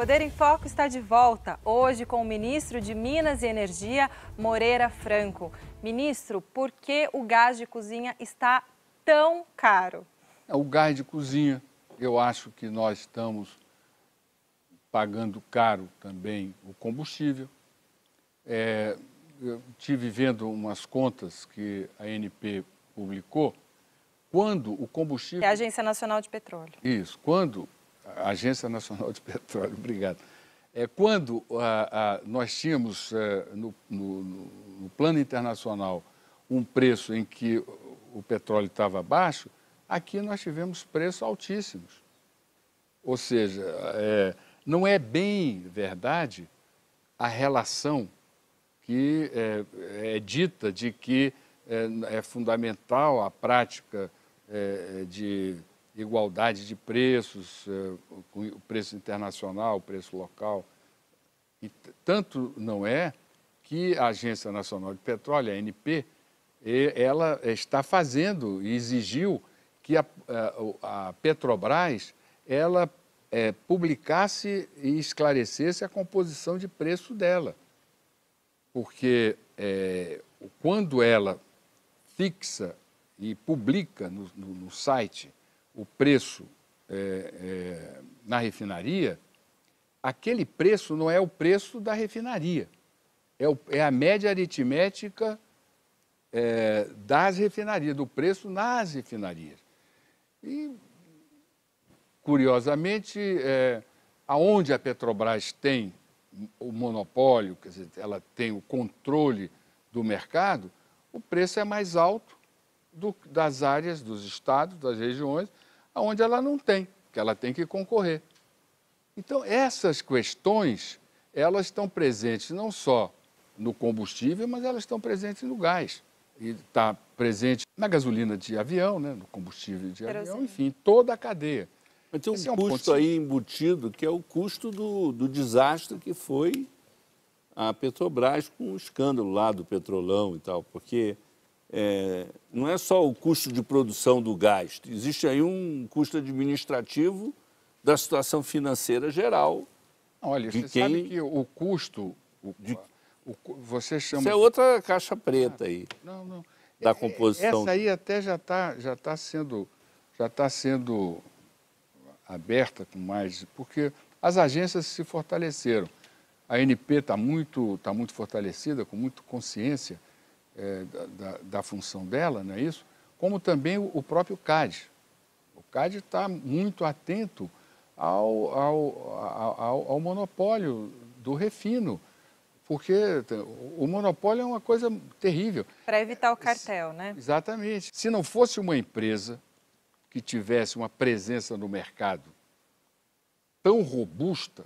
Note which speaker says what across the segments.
Speaker 1: Poder em Foco está de volta, hoje com o ministro de Minas e Energia, Moreira Franco. Ministro, por que o gás de cozinha está tão caro? É, o gás de cozinha, eu acho que nós estamos pagando caro também o combustível. É, eu tive vendo umas contas que a NP publicou, quando o combustível... É a Agência Nacional de Petróleo. Isso, quando Agência Nacional de Petróleo, obrigado. É, quando a, a, nós tínhamos é, no, no, no plano internacional um preço em que o petróleo estava baixo, aqui nós tivemos preços altíssimos. Ou seja, é, não é bem verdade a relação que é, é dita de que é, é fundamental a prática é, de igualdade de preços, eh, o preço internacional, o preço local. E tanto não é que a Agência Nacional de Petróleo, a ANP, ela está fazendo e exigiu que a, eh, a, Petrobras ela é, publicasse e esclarecesse a composição de preço dela. Porque é, quando ela fixa e publica no, no, no site o preço é, é, na refinaria, aquele preço não é o preço da refinaria, é, o, é a média aritmética é, das refinarias, do preço nas refinarias. E, curiosamente, é, aonde a Petrobras tem o monopólio, quer dizer, ela tem o controle do mercado, o preço é mais alto do, das áreas, dos estados, das regiões, onde ela não tem, que ela tem que concorrer. Então, essas questões, elas estão presentes não só no combustível, mas elas estão presentes no gás. E está presente na gasolina de avião, né, no combustível de avião, enfim, toda a cadeia. Mas tem um, é um custo ponto... aí embutido, que é o custo do, do desastre que foi a Petrobras com o escândalo lá do petrolão e tal, porque é, não é só o custo de produção do gás, existe aí um custo administrativo da situação financeira geral. Olha, você quem... sabe que o custo. O, de... o, você chama... Isso é outra caixa preta ah, aí. Não, não. Da é, é, composição. Essa aí até já está já tá sendo, já tá sendo aberta com mais. Porque as agências se fortaleceram. A NP está muito, tá muito fortalecida, com muita consciência é, da, da, função dela, não é isso? Como também o, próprio CAD. O CAD está muito atento ao, ao, ao, ao, monopólio do refino, porque o monopólio é uma coisa terrível. Para evitar o cartel, né? Exatamente. Se não fosse uma empresa que tivesse uma presença no mercado tão robusta,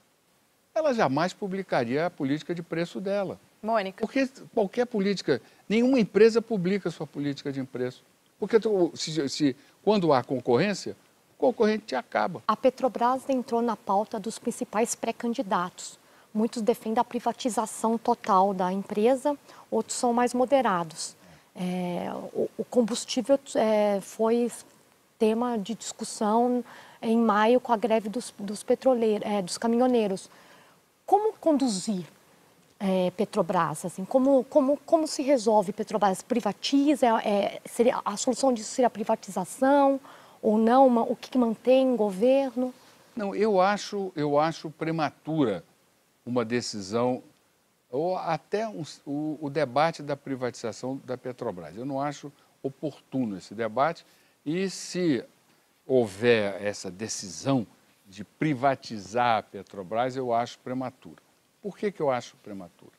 Speaker 1: ela jamais publicaria a política de preço dela. Mônica. Porque qualquer política Nenhuma empresa publica sua política de preço. Porque se, se, quando há concorrência, o concorrente acaba. A Petrobras entrou na pauta dos principais pré-candidatos. Muitos defendem a privatização total da empresa, outros são mais moderados. É, o, o, combustível é, foi tema de discussão em maio com a greve dos, dos, petroleiros, é, dos caminhoneiros. Como conduzir é, Petrobras? Assim, como, como, como se resolve Petrobras? Privatiza? É, é, seria, a solução disso seria a privatização ou não? Uma, o que, que mantém o governo? Não, eu acho, eu acho prematura uma decisão ou até um, o, o debate da privatização da Petrobras. Eu não acho oportuno esse debate e se houver essa decisão de privatizar a Petrobras, eu acho prematura. Por que, que eu acho prematuro?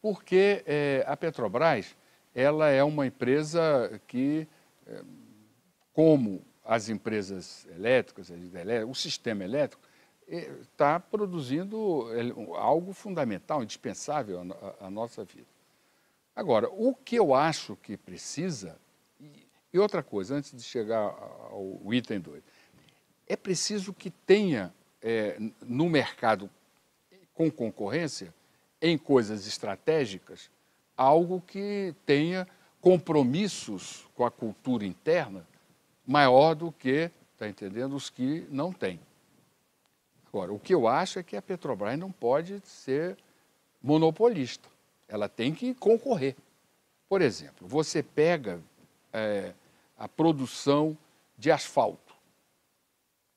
Speaker 1: Porque é, a Petrobras ela é uma empresa que, é, como as empresas elétricas, o sistema elétrico, está é, produzindo é, algo fundamental, indispensável à nossa vida. Agora, o que eu acho que precisa, e outra coisa, antes de chegar ao item 2, é preciso que tenha é, no mercado com concorrência em coisas estratégicas algo que tenha compromissos com a cultura interna maior do que, está entendendo, os que não têm. Agora, o que eu acho é que a Petrobras não pode ser monopolista. Ela tem que concorrer. Por exemplo, você pega é, a produção de asfalto.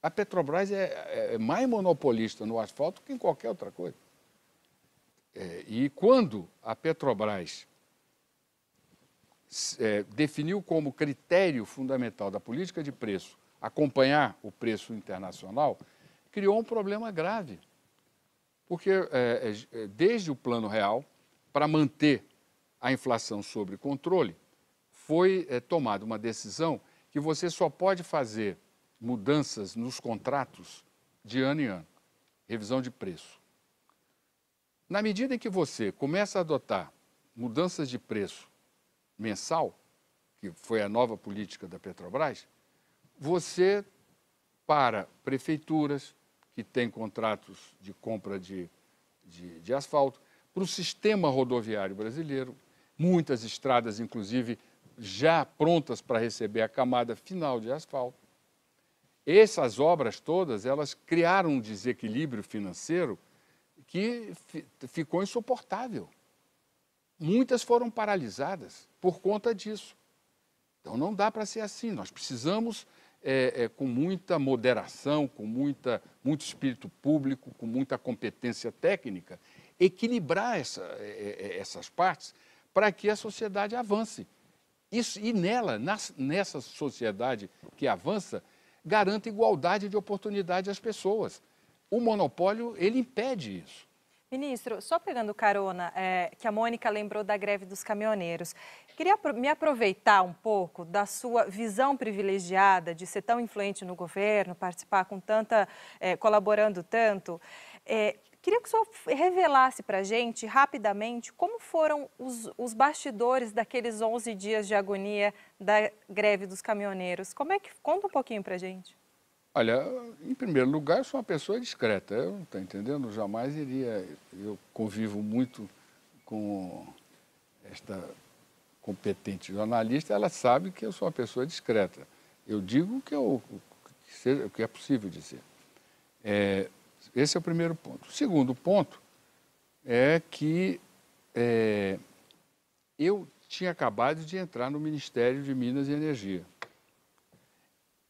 Speaker 1: A Petrobras é, é mais monopolista no asfalto que em qualquer outra coisa. É, e quando a Petrobras é, definiu como critério fundamental da política de preço acompanhar o preço internacional, criou um problema grave. Porque é, é, é desde o Plano Real, para manter a inflação sob controle, foi é, tomada uma decisão que você só pode fazer mudanças nos contratos de ano em ano, revisão de preço. Na medida em que você começa a adotar mudanças de preço mensal, que foi a nova política da Petrobras, você, para prefeituras que têm contratos de compra de, de, de asfalto, para o sistema rodoviário brasileiro, muitas estradas, inclusive, já prontas para receber a camada final de asfalto, essas obras todas, elas criaram um desequilíbrio financeiro que ficou insuportável. Muitas foram paralisadas por conta disso. Então não dá para ser assim. Nós precisamos, é, é, com muita moderação, com muita, muito espírito público, com muita competência técnica, equilibrar essa, é, é, é essas partes para que a sociedade avance. Isso, e nela, nas, nessa sociedade que avança, garanta igualdade de oportunidade às pessoas. O monopólio, ele impede isso. Ministro, só pegando carona, é, que a Mônica lembrou da greve dos caminhoneiros, queria me aproveitar um pouco da sua visão privilegiada de ser tão influente no governo, participar com tanta, é, colaborando tanto. É, Queria que o senhor revelasse para a gente, rapidamente, como foram os, os, bastidores daqueles 11 dias de agonia da greve dos caminhoneiros. Como é que... Conta um pouquinho para a gente. Olha, em primeiro lugar, eu sou uma pessoa discreta, eu não tá entendendo, jamais iria... Eu convivo muito com esta competente jornalista, ela sabe que eu sou uma pessoa discreta. Eu digo o que, eu, que, seja, que é possível dizer. É, esse é o primeiro ponto. O segundo ponto é que é, eu tinha acabado de entrar no Ministério de Minas e Energia.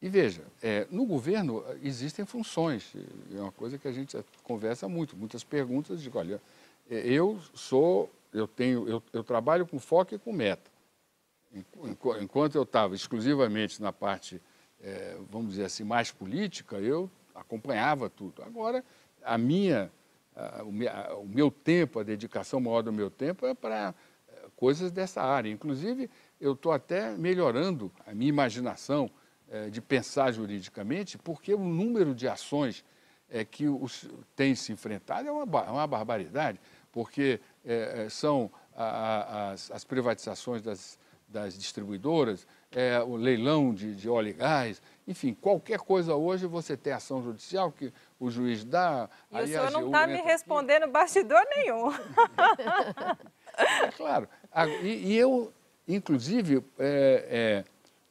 Speaker 1: E veja, é, no governo eh, existem funções, é uma coisa que a gente conversa muito, muitas perguntas de, olha, é, eu sou, eu tenho, eu, eu trabalho com foco e com meta. Enquanto eu estava exclusivamente na parte, é, vamos dizer assim, mais política, eu acompanhava tudo. Agora, a minha, o, meu, tempo, a dedicação maior do meu tempo é para eh, coisas dessa área. Inclusive, eu estou até melhorando a minha imaginação eh, de pensar juridicamente, porque o número de ações eh, que os, tem se enfrentado é uma, é uma barbaridade, porque são as, privatizações das das distribuidoras, é, o leilão de, de óleo e gás, enfim, qualquer coisa hoje você tem ação judicial que o juiz dá. E o senhor não está me respondendo aqui. bastidor nenhum. é claro. E, e eu, inclusive, é, é,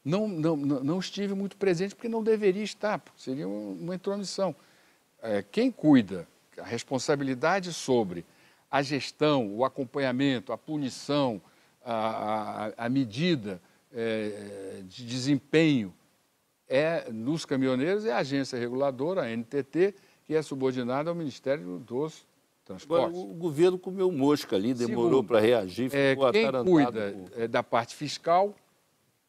Speaker 1: não, não, não estive muito presente porque não deveria estar, porque seria uma intromissão. É, quem cuida, a responsabilidade sobre a gestão, o acompanhamento, a punição, a, a, medida é, de desempenho é nos caminhoneiros é a agência reguladora, a NTT, que é subordinada ao Ministério dos Transportes. Agora, o governo comeu mosca ali, demorou para reagir, é, ficou é, quem cuida por... da parte fiscal,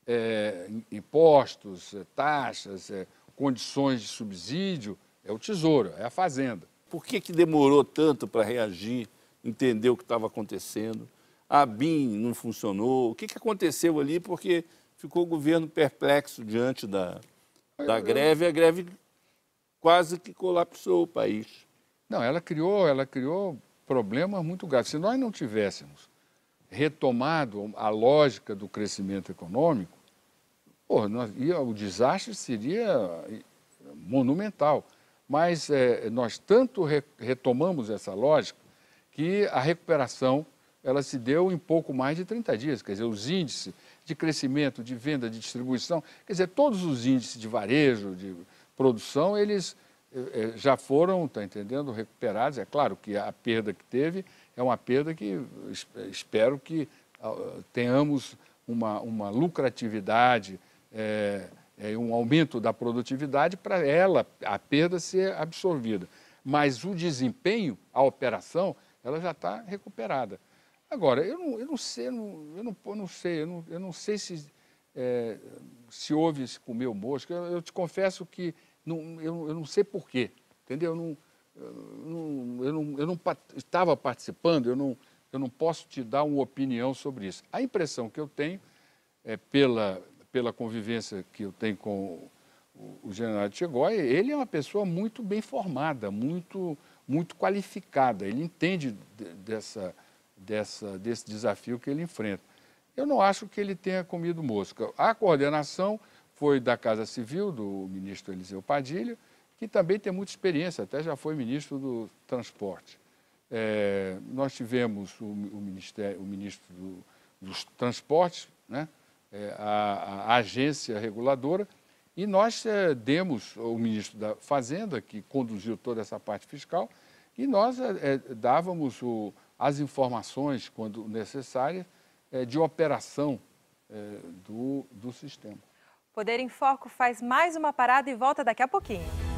Speaker 1: é, impostos, é, taxas, é, condições de subsídio, é o Tesouro, é a Fazenda. Por que, que demorou tanto para reagir, entender o que estava acontecendo? a BIM não funcionou? O que, que aconteceu ali? Porque ficou o governo perplexo diante da, da eu, greve, eu... a greve quase que colapsou o país. Não, ela criou, ela criou problemas muito graves. Se nós não tivéssemos retomado a lógica do crescimento econômico, nós, ia, o desastre seria eh, monumental. Mas é, nós tanto re, retomamos essa lógica que a recuperação ela se deu em pouco mais de 30 dias. Quer dizer, os índices de crescimento, de venda, de distribuição, quer dizer, todos os índices de varejo, de produção, eles eh, eh, já foram, está entendendo, recuperados. É claro que a perda que teve é uma perda que eh, espero que ah, tenhamos uma, uma lucratividade, é, é, um aumento da produtividade para ela, a perda ser absorvida. Mas o desempenho, a operação, ela já está recuperada. Agora, eu não, eu não sei, eu não, eu não, eu não sei, eu não, eu não sei se, é, se houve esse comeu mosca. Eu, eu, te confesso que não, eu, eu não sei porquê, entendeu? Eu não, eu não, eu não estava participando, eu não, eu não posso te dar uma opinião sobre isso. A impressão que eu tenho, é, pela, pela convivência que eu tenho com o, o general Tchegói, ele é uma pessoa muito bem formada, muito, muito qualificada. Ele entende de, dessa dessa, desse desafio que ele enfrenta. Eu não acho que ele tenha comido mosca. A coordenação foi da Casa Civil, do ministro Eliseu Padilha, que também tem muita experiência, até já foi ministro do Transporte. É, nós tivemos o, o, ministério, o ministro do, dos Transportes, né? É, a, a, agência reguladora, e nós é, demos o ministro da Fazenda, que conduziu toda essa parte fiscal, e nós é, é, dávamos o, as informações, quando necessárias, é, de operação é, do, do sistema. Poder em Foco faz mais uma parada e volta daqui a pouquinho.